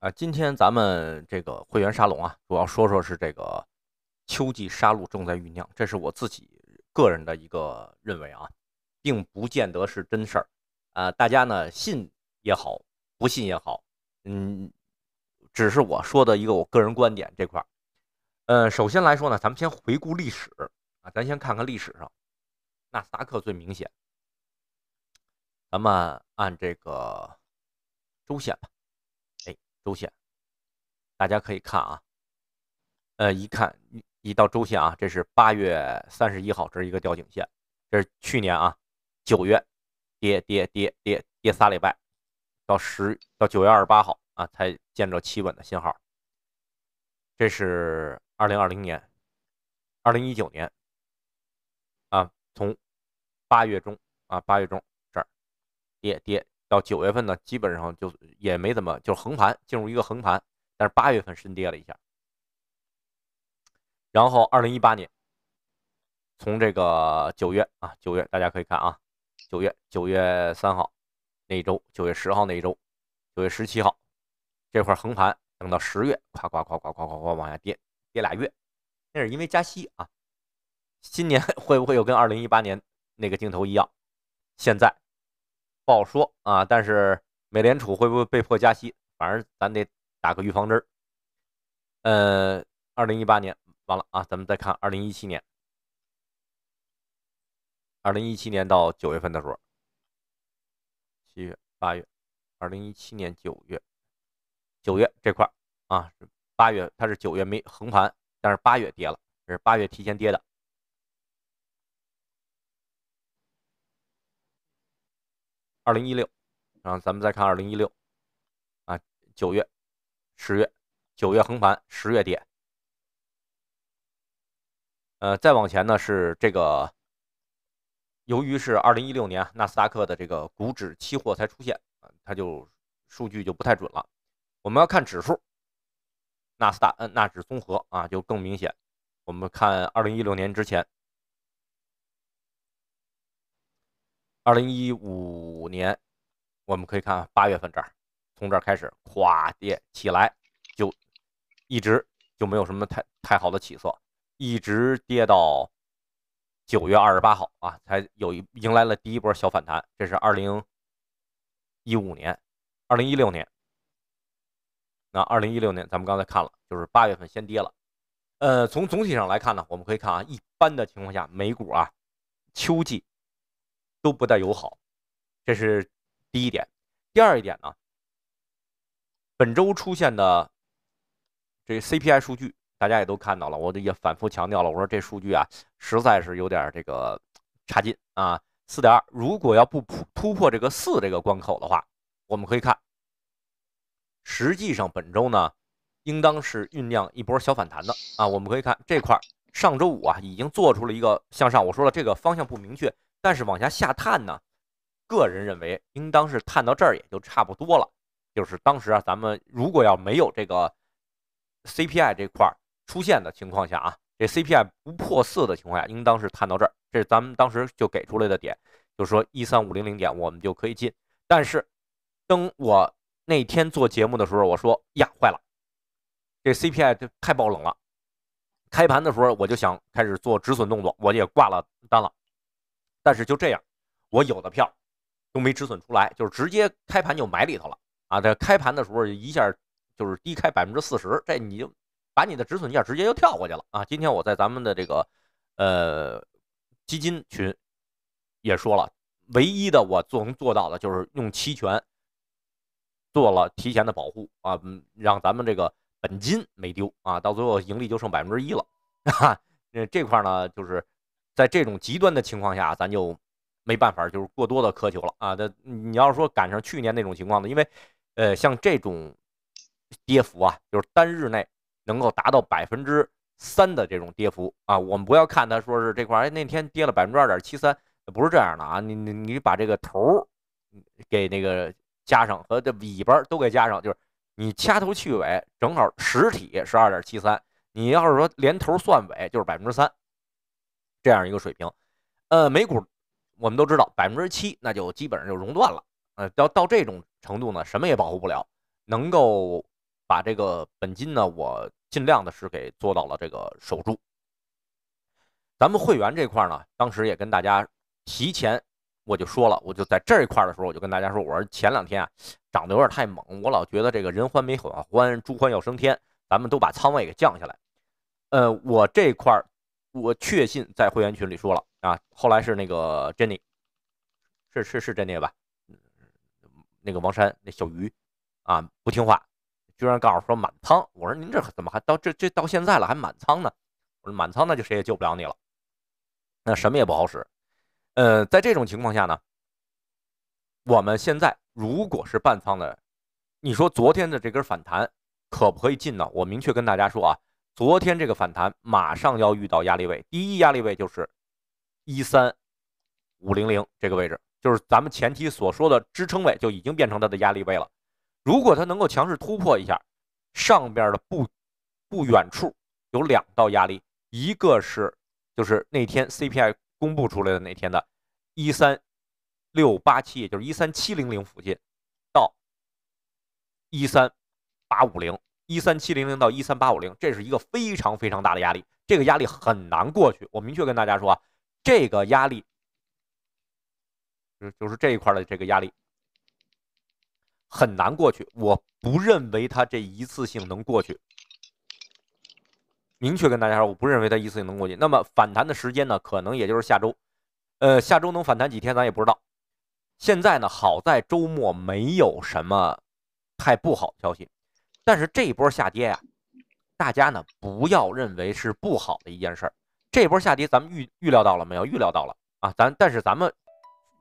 啊，今天咱们这个会员沙龙啊，主要说说是这个秋季杀戮正在酝酿，这是我自己个人的一个认为啊，并不见得是真事儿啊。大家呢信也好，不信也好，嗯，只是我说的一个我个人观点这块儿。嗯，首先来说呢，咱们先回顾历史啊，咱先看看历史上纳斯达克最明显。咱们按这个周线吧。周线，大家可以看啊，呃，一看一到周线啊，这是八月三十一号，这是一个吊颈线，这是去年啊，九月跌跌跌跌跌仨礼拜，到十到九月二十八号啊才见着企稳的信号。这是二零二零年，二零一九年啊，从八月中啊八月中这儿跌跌。到九月份呢，基本上就也没怎么，就是横盘进入一个横盘，但是八月份深跌了一下。然后二零一八年，从这个九月啊，九月大家可以看啊，九月九月三号那一周，九月十号那一周，九月十七号这块横盘，等到十月，夸夸夸夸夸夸夸往下跌，跌俩月，那是因为加息啊。今年 会不会又跟二零一八年那个镜头一样？现在？不好说啊，但是美联储会不会被迫加息？反正咱得打个预防针儿。呃，二零一八年完了啊，咱们再看二零一七年。二零一七年到九月份的时候，七月、八月，二零一七年九月，九月这块儿啊，八月它是九月没横盘，但是八月跌了，这是八月提前跌的。二零一六，然后咱们再看二零一六，啊，九月、十月，九月横盘，十月跌。呃，再往前呢是这个，由于是二零一六年纳斯达克的这个股指期货才出现，它就数据就不太准了。我们要看指数，纳斯达嗯，纳指综合啊就更明显。我们看二零一六年之前。二零一五年，我们可以看八月份这儿，从这儿开始，垮跌起来就一直就没有什么太太好的起色，一直跌到九月二十八号啊，才有一迎来了第一波小反弹。这是二零一五年，二零一六年，那二零一六年咱们刚才看了，就是八月份先跌了，呃，从总体上来看呢，我们可以看啊，一般的情况下，美股啊，秋季。都不太友好，这是第一点。第二一点呢，本周出现的这 CPI 数据，大家也都看到了，我也反复强调了，我说这数据啊，实在是有点这个差劲啊，四点二。如果要不突破这个四这个关口的话，我们可以看，实际上本周呢，应当是酝酿一波小反弹的啊。我们可以看这块儿，上周五啊，已经做出了一个向上，我说了这个方向不明确。但是往下下探呢，个人认为应当是探到这儿也就差不多了。就是当时啊，咱们如果要没有这个 C P I 这块儿出现的情况下啊，这 C P I 不破四的情况下，应当是探到这儿。这是咱们当时就给出来的点，就是说一三五零零点我们就可以进。但是，当我那天做节目的时候，我说呀，坏了，这 C P I 太暴冷了。开盘的时候我就想开始做止损动作，我也挂了单了。但是就这样，我有的票都没止损出来，就是直接开盘就埋里头了啊！这开盘的时候一下就是低开百分之四十，这你就把你的止损价直接就跳过去了啊！今天我在咱们的这个呃基金群也说了，唯一的我做能做到的就是用期权做了提前的保护啊，让咱们这个本金没丢啊，到最后盈利就剩百分之一了。那 这块呢，就是。在这种极端的情况下，咱就没办法，就是过多的苛求了啊。这你要是说赶上去年那种情况的，因为，呃，像这种跌幅啊，就是单日内能够达到百分之三的这种跌幅啊，我们不要看他说是这块，哎，那天跌了百分之二点七三，不是这样的啊。你你你把这个头给那个加上和这尾巴都给加上，就是你掐头去尾，正好实体是二点七三。你要是说连头算尾，就是百分之三。这样一个水平，呃，美股我们都知道百分之七，那就基本上就熔断了。呃，到到这种程度呢，什么也保护不了。能够把这个本金呢，我尽量的是给做到了这个守住。咱们会员这块呢，当时也跟大家提前我就说了，我就在这一块的时候，我就跟大家说，我说前两天啊涨得有点太猛，我老觉得这个人欢没火欢，猪欢要升天，咱们都把仓位给降下来。呃，我这块我确信在会员群里说了啊，后来是那个 Jenny，是是是 Jenny 吧？那个王山那小鱼啊不听话，居然告诉说满仓。我说您这怎么还到这这到现在了还满仓呢？我说满仓那就谁也救不了你了，那什么也不好使。呃，在这种情况下呢，我们现在如果是半仓的，你说昨天的这根反弹可不可以进呢？我明确跟大家说啊。昨天这个反弹马上要遇到压力位，第一压力位就是一三五零零这个位置，就是咱们前期所说的支撑位，就已经变成它的压力位了。如果它能够强势突破一下，上边的不不远处有两道压力，一个是就是那天 CPI 公布出来的那天的，一三六八七，也就是一三七零零附近到一三八五零。一三七零零到一三八五零，这是一个非常非常大的压力，这个压力很难过去。我明确跟大家说啊，这个压力，就是这一块的这个压力很难过去。我不认为它这一次性能过去。明确跟大家说，我不认为它一次性能过去。那么反弹的时间呢，可能也就是下周，呃，下周能反弹几天咱也不知道。现在呢，好在周末没有什么太不好的消息。但是这一波下跌呀，大家呢不要认为是不好的一件事儿。这波下跌咱们预预料到了没有？预料到了啊！咱但是咱们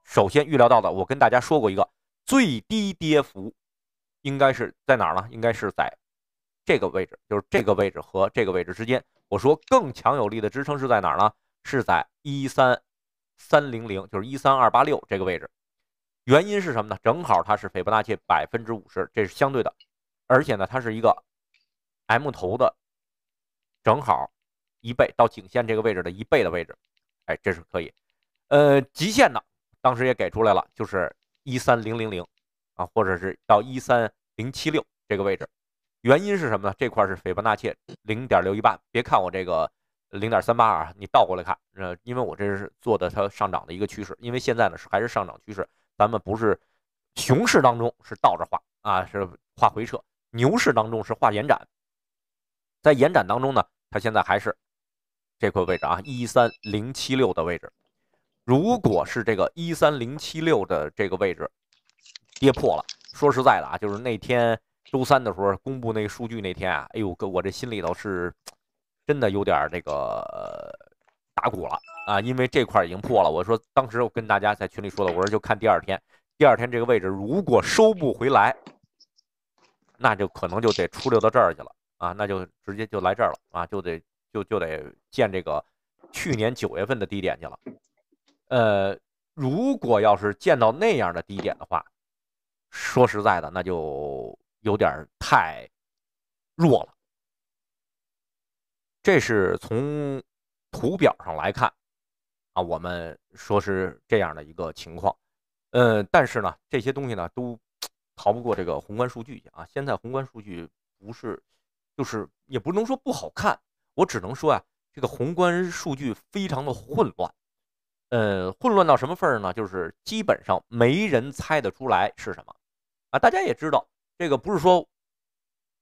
首先预料到的，我跟大家说过一个最低跌幅，应该是在哪儿呢？应该是在这个位置，就是这个位置和这个位置之间。我说更强有力的支撑是在哪儿呢？是在一三三零零，就是一三二八六这个位置。原因是什么呢？正好它是斐波那契百分之五十，这是相对的。而且呢，它是一个 M 头的，正好一倍到颈线这个位置的一倍的位置，哎，这是可以，呃，极限呢，当时也给出来了，就是一三零零零啊，或者是到一三零七六这个位置。原因是什么呢？这块是斐波那契零点六一八，别看我这个零点三八啊，你倒过来看，呃，因为我这是做的它上涨的一个趋势，因为现在呢是还是上涨趋势，咱们不是熊市当中是倒着画啊，是画回撤。牛市当中是画延展，在延展当中呢，它现在还是这块位置啊，一三零七六的位置。如果是这个一三零七六的这个位置跌破了，说实在的啊，就是那天周三的时候公布那个数据那天啊，哎呦哥，我这心里头是真的有点那个打鼓了啊，因为这块已经破了。我说当时我跟大家在群里说的，我说就看第二天，第二天这个位置如果收不回来。那就可能就得出溜到这儿去了啊，那就直接就来这儿了啊，就得就就得见这个去年九月份的低点去了。呃，如果要是见到那样的低点的话，说实在的，那就有点太弱了。这是从图表上来看啊，我们说是这样的一个情况。呃，但是呢，这些东西呢都。逃不过这个宏观数据去啊！现在宏观数据不是，就是也不能说不好看，我只能说啊，这个宏观数据非常的混乱，呃，混乱到什么份儿呢？就是基本上没人猜得出来是什么啊！大家也知道，这个不是说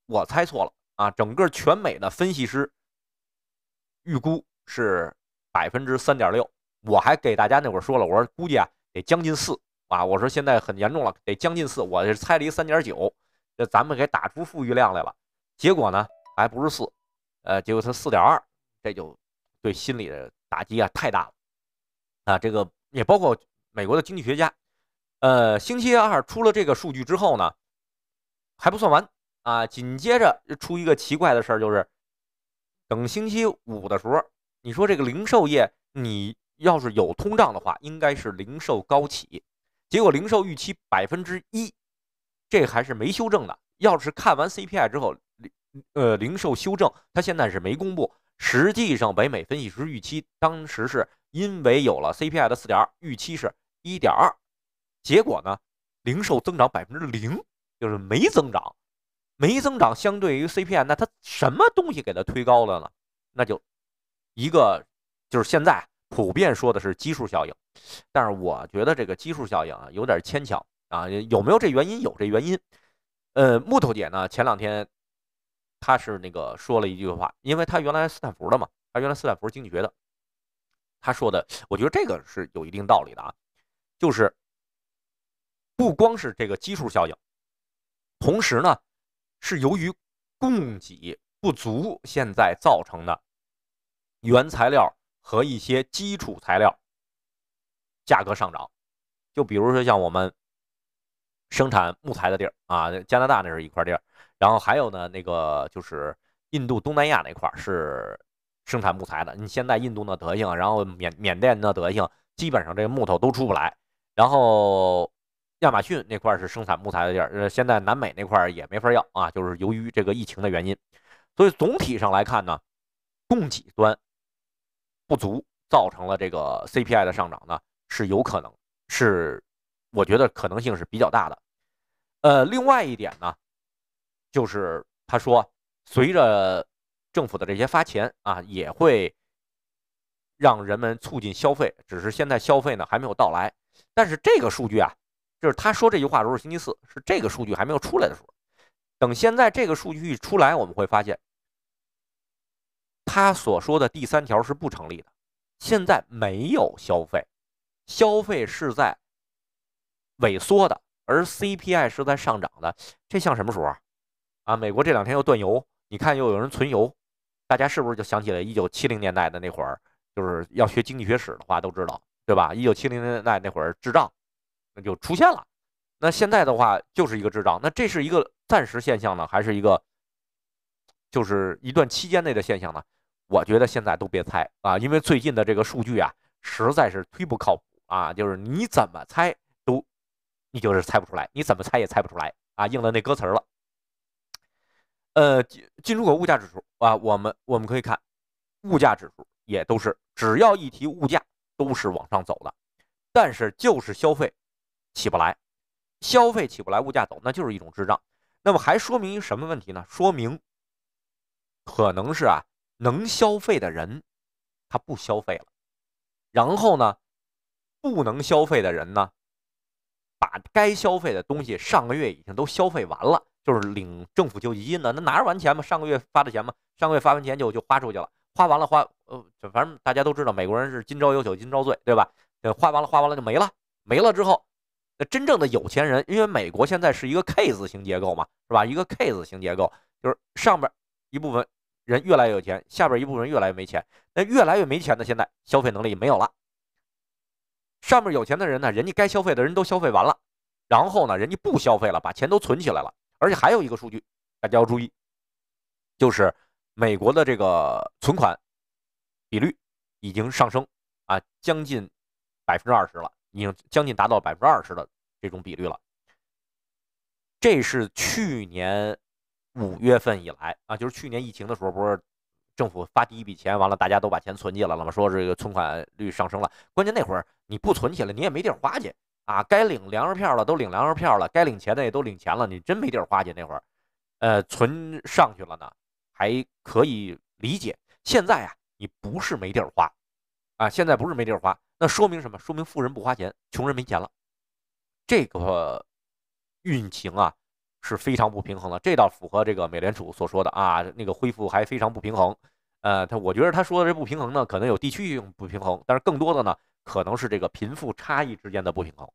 我猜错了啊，整个全美的分析师预估是百分之三点六，我还给大家那会儿说了，我说估计啊得将近四。啊，我说现在很严重了，得将近四，我猜了一三点九，这咱们给打出富裕量来了，结果呢还不是四，呃，结果他四点二，这就对心理的打击啊太大了，啊，这个也包括美国的经济学家，呃，星期二出了这个数据之后呢，还不算完啊，紧接着出一个奇怪的事儿，就是等星期五的时候，你说这个零售业，你要是有通胀的话，应该是零售高企，结果零售预期百分之一，这还是没修正的。要是看完 CPI 之后，呃，零售修正，它现在是没公布。实际上，北美分析师预期当时是因为有了 CPI 的四点二，预期是一点二。结果呢，零售增长百分之零，就是没增长，没增长。相对于 CPI，那它什么东西给它推高了呢？那就一个，就是现在。普遍说的是基数效应，但是我觉得这个基数效应啊有点牵强啊，有没有这原因？有这原因。呃，木头姐呢前两天她是那个说了一句话，因为她原来斯坦福的嘛，她原来斯坦福经济学的，她说的，我觉得这个是有一定道理的啊，就是不光是这个基数效应，同时呢是由于供给不足现在造成的原材料。和一些基础材料价格上涨，就比如说像我们生产木材的地儿啊，加拿大那是一块地儿，然后还有呢，那个就是印度东南亚那块是生产木材的。你现在印度那德行，然后缅缅甸那德行，基本上这个木头都出不来。然后亚马逊那块是生产木材的地儿，呃，现在南美那块也没法要啊，就是由于这个疫情的原因，所以总体上来看呢，供给端。不足造成了这个 CPI 的上涨呢，是有可能，是我觉得可能性是比较大的。呃，另外一点呢，就是他说，随着政府的这些发钱啊，也会让人们促进消费，只是现在消费呢还没有到来。但是这个数据啊，就是他说这句话的时候是星期四，是这个数据还没有出来的时候。等现在这个数据一出来，我们会发现。他所说的第三条是不成立的，现在没有消费，消费是在萎缩的，而 CPI 是在上涨的，这像什么书啊？啊，美国这两天又断油，你看又有人存油，大家是不是就想起了1970年代的那会儿？就是要学经济学史的话，都知道对吧？1970年代那会儿滞胀，那就出现了。那现在的话就是一个滞胀，那这是一个暂时现象呢，还是一个就是一段期间内的现象呢？我觉得现在都别猜啊，因为最近的这个数据啊，实在是忒不靠谱啊！就是你怎么猜都，你就是猜不出来，你怎么猜也猜不出来啊！应了那歌词了。呃，进进出口物价指数啊，我们我们可以看物价指数也都是，只要一提物价都是往上走的，但是就是消费起不来，消费起不来，物价走，那就是一种滞胀。那么还说明一什么问题呢？说明可能是啊。能消费的人，他不消费了，然后呢，不能消费的人呢，把该消费的东西上个月已经都消费完了，就是领政府救济金的，那拿着完钱嘛，上个月发的钱嘛，上个月发完钱就就花出去了，花完了花呃，反正大家都知道美国人是今朝有酒今朝醉，对吧？呃，花完了花完了就没了，没了之后，那真正的有钱人，因为美国现在是一个 K 字形结构嘛，是吧？一个 K 字形结构就是上边一部分。人越来越有钱，下边一部分人越来越没钱，那越来越没钱的现在消费能力没有了。上面有钱的人呢，人家该消费的人都消费完了，然后呢，人家不消费了，把钱都存起来了。而且还有一个数据大家要注意，就是美国的这个存款比率已经上升啊，将近百分之二十了，已经将近达到百分之二十的这种比率了。这是去年。五月份以来啊，就是去年疫情的时候，不是政府发第一笔钱，完了大家都把钱存进来了嘛，说这个存款率上升了。关键那会儿你不存起来，你也没地儿花去啊。该领粮食票了，都领粮食票了；该领钱的也都领钱了，你真没地儿花去。那会儿，呃，存上去了呢，还可以理解。现在啊，你不是没地儿花，啊，现在不是没地儿花，那说明什么？说明富人不花钱，穷人没钱了。这个运行啊。是非常不平衡的，这倒符合这个美联储所说的啊，那个恢复还非常不平衡。呃，他我觉得他说的这不平衡呢，可能有地区性不平衡，但是更多的呢，可能是这个贫富差异之间的不平衡。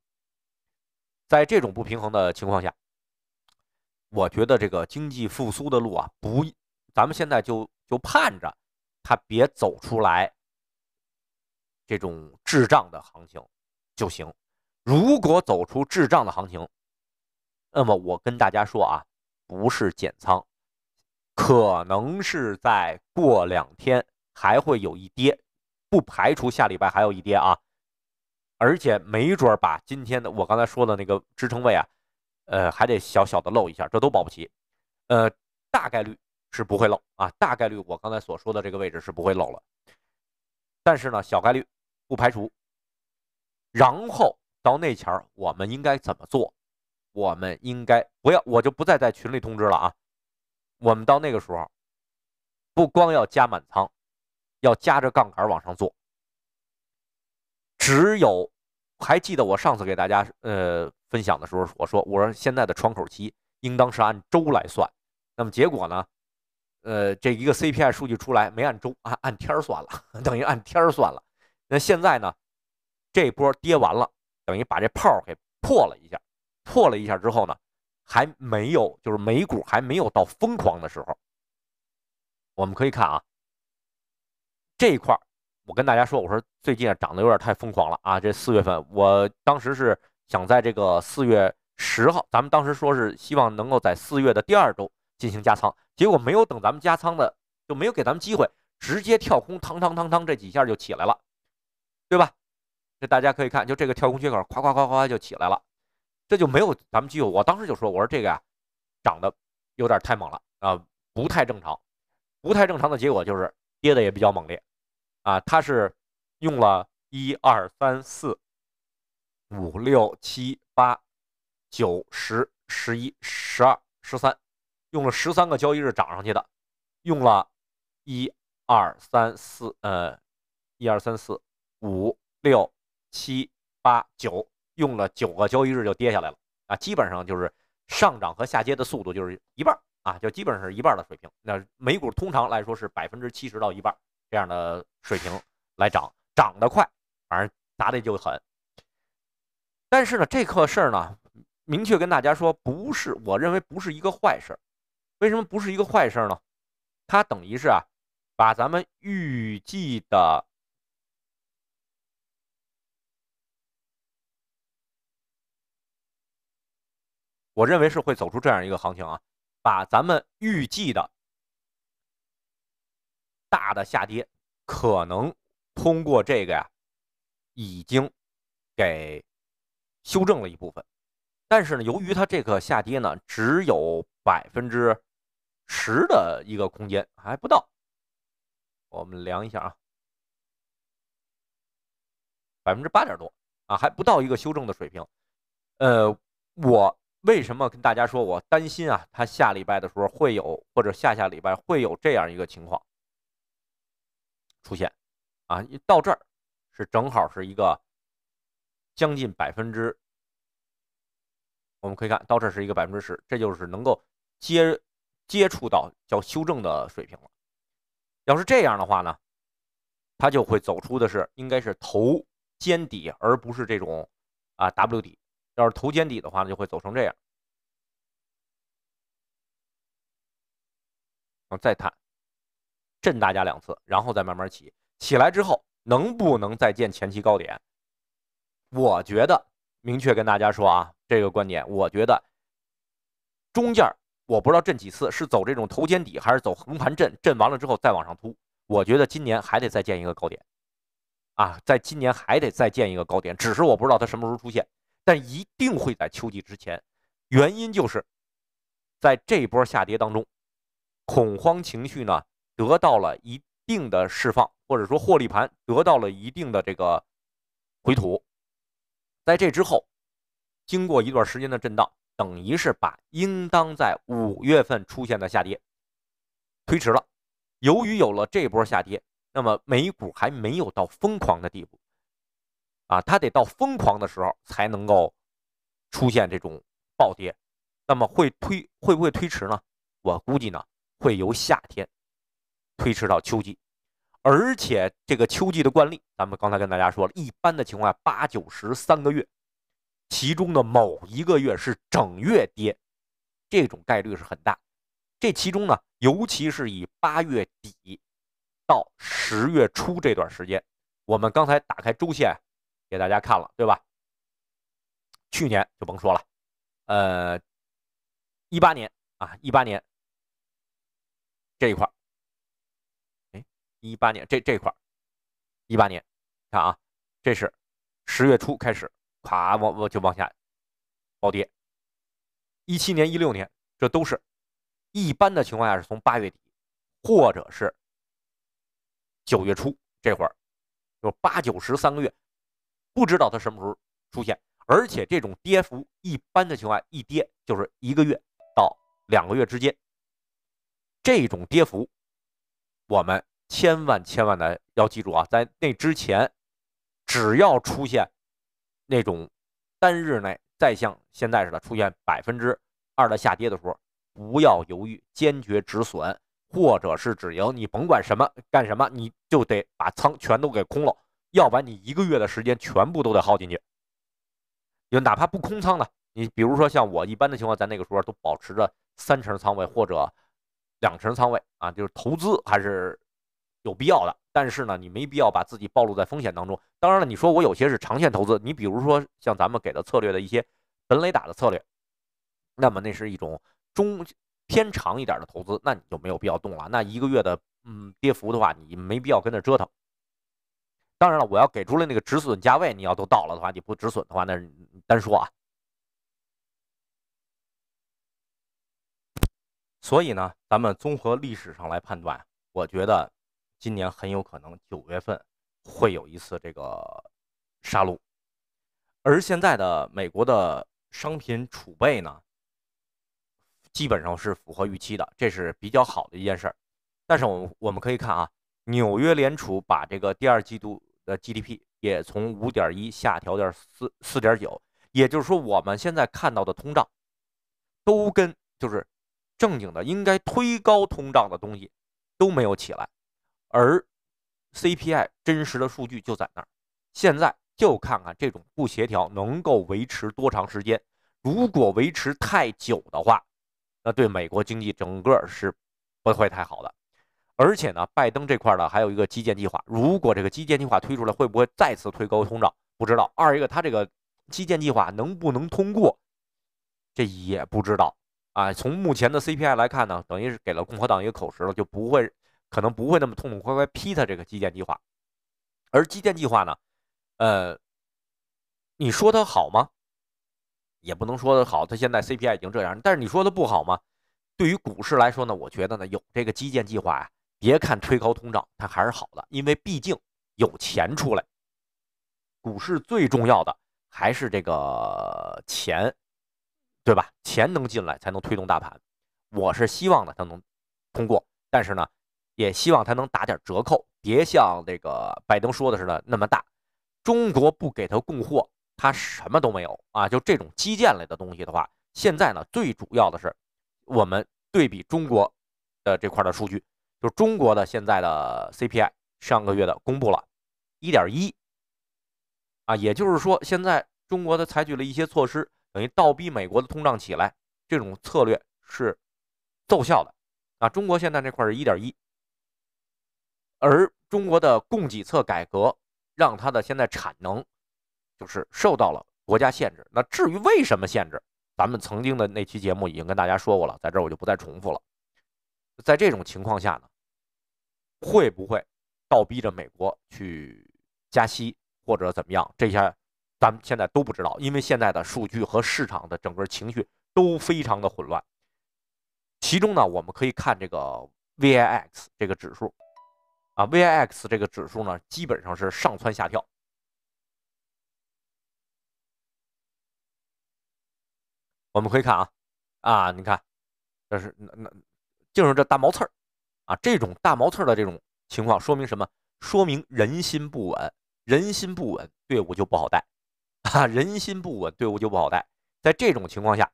在这种不平衡的情况下，我觉得这个经济复苏的路啊，不，咱们现在就就盼着它别走出来这种滞胀的行情就行。如果走出滞胀的行情，那么我跟大家说啊，不是减仓，可能是在过两天还会有一跌，不排除下礼拜还有一跌啊，而且没准儿把今天的我刚才说的那个支撑位啊，呃，还得小小的漏一下，这都保不齐，呃，大概率是不会漏啊，大概率我刚才所说的这个位置是不会漏了，但是呢，小概率不排除。然后到那前儿，我们应该怎么做？我们应该不要，我就不再在群里通知了啊！我们到那个时候，不光要加满仓，要加着杠杆往上做。只有还记得我上次给大家呃分享的时候，我说我说现在的窗口期应当是按周来算。那么结果呢？呃，这一个 CPI 数据出来没按周，按按天算了，等于按天算了。那现在呢？这波跌完了，等于把这泡给破了一下。破了一下之后呢，还没有，就是美股还没有到疯狂的时候。我们可以看啊，这一块我跟大家说，我说最近啊涨得有点太疯狂了啊。这四月份，我当时是想在这个四月十号，咱们当时说是希望能够在四月的第二周进行加仓，结果没有等咱们加仓的，就没有给咱们机会，直接跳空，嘡嘡嘡嘡，这几下就起来了，对吧？这大家可以看，就这个跳空缺口，夸夸夸夸就起来了。这就没有咱们机构，我当时就说：“我说这个呀，涨得有点太猛了啊，不太正常，不太正常的结果就是跌得也比较猛烈啊。”它是用了一二三四五六七八九十十一十二十三，用了十三个交易日涨上去的，用了一二三四呃一二三四五六七八九。用了九个交易日就跌下来了啊，基本上就是上涨和下跌的速度就是一半啊，就基本上是一半的水平。那美股通常来说是百分之七十到一半这样的水平来涨，涨得快，反正砸的就狠。但是呢，这事儿呢，明确跟大家说，不是，我认为不是一个坏事儿。为什么不是一个坏事儿呢？它等于是啊，把咱们预计的。我认为是会走出这样一个行情啊，把咱们预计的大的下跌可能通过这个呀，已经给修正了一部分。但是呢，由于它这个下跌呢，只有百分之十的一个空间，还不到。我们量一下啊，百分之八点多啊，还不到一个修正的水平。呃，我。为什么跟大家说，我担心啊？它下礼拜的时候会有，或者下下礼拜会有这样一个情况出现啊？到这儿是正好是一个将近百分之，我们可以看到这是一个百分之十，这就是能够接接触到叫修正的水平了。要是这样的话呢，它就会走出的是应该是头肩底，而不是这种啊 W 底。要是头肩底的话呢，就会走成这样。然后再探，震大家两次，然后再慢慢起起来之后，能不能再见前期高点？我觉得明确跟大家说啊，这个观点，我觉得中间儿我不知道震几次是走这种头肩底，还是走横盘震震完了之后再往上突？我觉得今年还得再建一个高点，啊，在今年还得再建一个高点，只是我不知道它什么时候出现。但一定会在秋季之前，原因就是，在这波下跌当中，恐慌情绪呢得到了一定的释放，或者说获利盘得到了一定的这个回吐，在这之后，经过一段时间的震荡，等于是把应当在五月份出现的下跌推迟了。由于有了这波下跌，那么美股还没有到疯狂的地步。啊，它得到疯狂的时候才能够出现这种暴跌，那么会推会不会推迟呢？我估计呢会由夏天推迟到秋季，而且这个秋季的惯例，咱们刚才跟大家说了一般的情况下，八九十三个月，其中的某一个月是整月跌，这种概率是很大。这其中呢，尤其是以八月底到十月初这段时间，我们刚才打开周线。给大家看了，对吧？去年就甭说了，呃，一八年啊，一八年这一块儿，哎，一八年这这块儿，一八年看啊，这是十月初开始，咵往往就往下暴跌。一七年、一六年这都是一般的情况下是从八月底或者是九月初这会儿，就八九十三个月。不知道它什么时候出现，而且这种跌幅一般的情况，下，一跌就是一个月到两个月之间。这种跌幅，我们千万千万的要记住啊！在那之前，只要出现那种单日内再像现在似的出现百分之二的下跌的时候，不要犹豫，坚决止损或者是止盈，你甭管什么干什么，你就得把仓全都给空了。要不然你一个月的时间全部都得耗进去，就哪怕不空仓的，你比如说像我一般的情况，在那个时候都保持着三成仓位或者两成仓位啊，就是投资还是有必要的。但是呢，你没必要把自己暴露在风险当中。当然了，你说我有些是长线投资，你比如说像咱们给的策略的一些本垒打的策略，那么那是一种中偏长一点的投资，那你就没有必要动了。那一个月的嗯跌幅的话，你没必要跟那折腾。当然了，我要给出了那个止损价位，你要都到了的话，你不止损的话，那单说啊。所以呢，咱们综合历史上来判断，我觉得今年很有可能九月份会有一次这个杀戮。而现在的美国的商品储备呢，基本上是符合预期的，这是比较好的一件事儿。但是我们我们可以看啊，纽约联储把这个第二季度。的 g d p 也从五点一下调到四四点九，也就是说，我们现在看到的通胀，都跟就是正经的应该推高通胀的东西都没有起来，而 CPI 真实的数据就在那儿。现在就看看这种不协调能够维持多长时间。如果维持太久的话，那对美国经济整个是不会太好的。而且呢，拜登这块呢还有一个基建计划。如果这个基建计划推出来，会不会再次推高通胀？不知道。二一个，他这个基建计划能不能通过，这也不知道。啊，从目前的 CPI 来看呢，等于是给了共和党一个口实了，就不会，可能不会那么痛痛快快批他这个基建计划。而基建计划呢，呃，你说它好吗？也不能说它好。它现在 CPI 已经这样，但是你说它不好吗？对于股市来说呢，我觉得呢，有这个基建计划呀。别看推高通胀，它还是好的，因为毕竟有钱出来。股市最重要的还是这个钱，对吧？钱能进来才能推动大盘。我是希望呢它能通过，但是呢也希望它能打点折扣，别像这个拜登说的似的那么大。中国不给他供货，他什么都没有啊！就这种基建类的东西的话，现在呢最主要的是我们对比中国的这块的数据。就中国的现在的 CPI 上个月的公布了，一点一，啊，也就是说现在中国的采取了一些措施，等于倒逼美国的通胀起来，这种策略是奏效的，啊，中国现在这块是一点一，而中国的供给侧改革让它的现在产能就是受到了国家限制。那至于为什么限制，咱们曾经的那期节目已经跟大家说过了，在这儿我就不再重复了。在这种情况下呢？会不会倒逼着美国去加息或者怎么样？这些咱们现在都不知道，因为现在的数据和市场的整个情绪都非常的混乱。其中呢，我们可以看这个 VIX 这个指数啊，VIX 这个指数呢，基本上是上蹿下跳。我们可以看啊啊，你看，这是那那就是这大毛刺儿。啊，这种大毛刺的这种情况说明什么？说明人心不稳，人心不稳，队伍就不好带，啊，人心不稳，队伍就不好带。在这种情况下，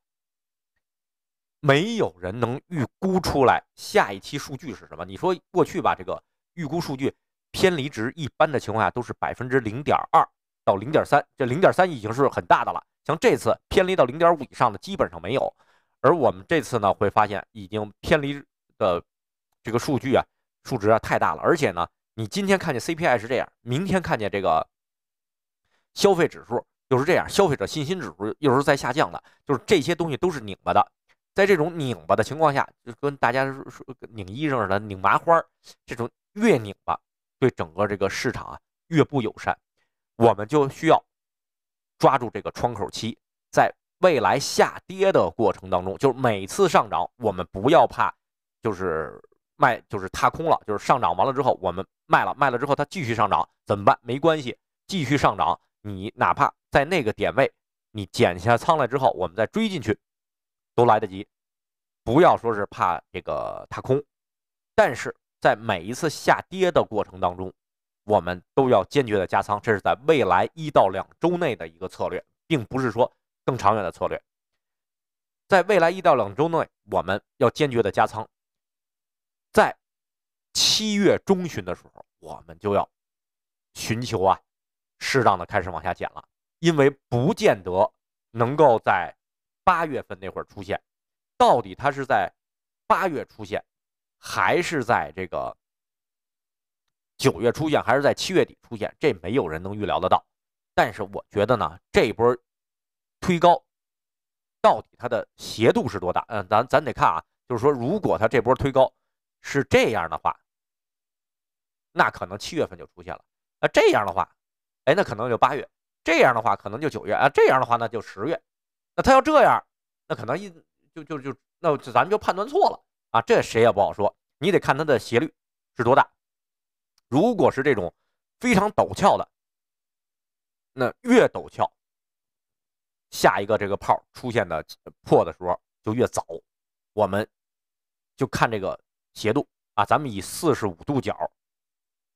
没有人能预估出来下一期数据是什么。你说过去吧，这个预估数据偏离值一般的情况下都是百分之零点二到零点三，这零点三已经是很大的了。像这次偏离到零点五以上的基本上没有，而我们这次呢，会发现已经偏离的。这个数据啊，数值啊太大了，而且呢，你今天看见 CPI 是这样，明天看见这个消费指数又是这样，消费者信心指数又是在下降的，就是这些东西都是拧巴的。在这种拧巴的情况下，就跟大家说拧衣裳似的，拧麻花儿，这种越拧巴，对整个这个市场啊越不友善。我们就需要抓住这个窗口期，在未来下跌的过程当中，就是每次上涨，我们不要怕，就是。卖就是踏空了，就是上涨完了之后，我们卖了，卖了之后它继续上涨怎么办？没关系，继续上涨，你哪怕在那个点位你减下仓来之后，我们再追进去，都来得及。不要说是怕这个踏空，但是在每一次下跌的过程当中，我们都要坚决的加仓，这是在未来一到两周内的一个策略，并不是说更长远的策略。在未来一到两周内，我们要坚决的加仓。在七月中旬的时候，我们就要寻求啊，适当的开始往下减了，因为不见得能够在八月份那会儿出现。到底它是在八月出现，还是在这个九月出现，还是在七月底出现？这没有人能预料得到。但是我觉得呢，这波推高，到底它的斜度是多大？嗯，咱咱得看啊，就是说，如果它这波推高。是这样的话，那可能七月份就出现了。那这样的话，哎，那可能就八月。这样的话，可能就九月。啊，这样的话，那就十月。那他要这样，那可能一就就就那咱们就判断错了啊。这谁也不好说，你得看它的斜率是多大。如果是这种非常陡峭的，那越陡峭，下一个这个泡出现的破的时候就越早。我们就看这个。斜度啊，咱们以四十五度角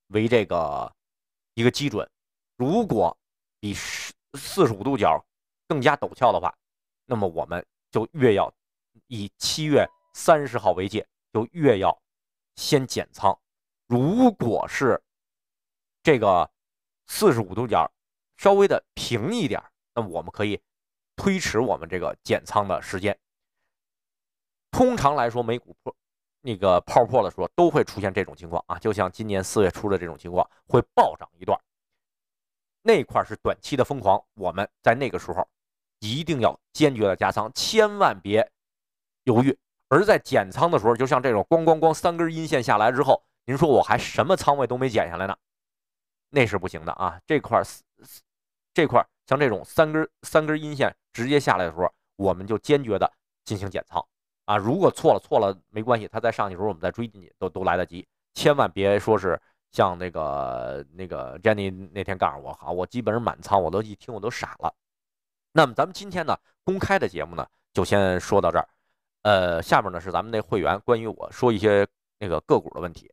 为这个一个基准。如果比四十五度角更加陡峭的话，那么我们就越要以七月三十号为界，就越要先减仓。如果是这个四十五度角稍微的平一点，那我们可以推迟我们这个减仓的时间。通常来说，美股破。那个泡破的时候都会出现这种情况啊，就像今年四月初的这种情况会暴涨一段，那块是短期的疯狂，我们在那个时候一定要坚决的加仓，千万别犹豫。而在减仓的时候，就像这种咣咣咣三根阴线下来之后，您说我还什么仓位都没减下来呢，那是不行的啊。这块这块像这种三根三根阴线直接下来的时候，我们就坚决的进行减仓。啊，如果错了，错了没关系，他再上去的时候，我们再追进去，都都来得及。千万别说是像那个那个 Jenny 那天告诉我，好，我基本上满仓，我都一听我都傻了。那么咱们今天呢，公开的节目呢，就先说到这儿。呃，下面呢是咱们那会员关于我说一些那个个股的问题。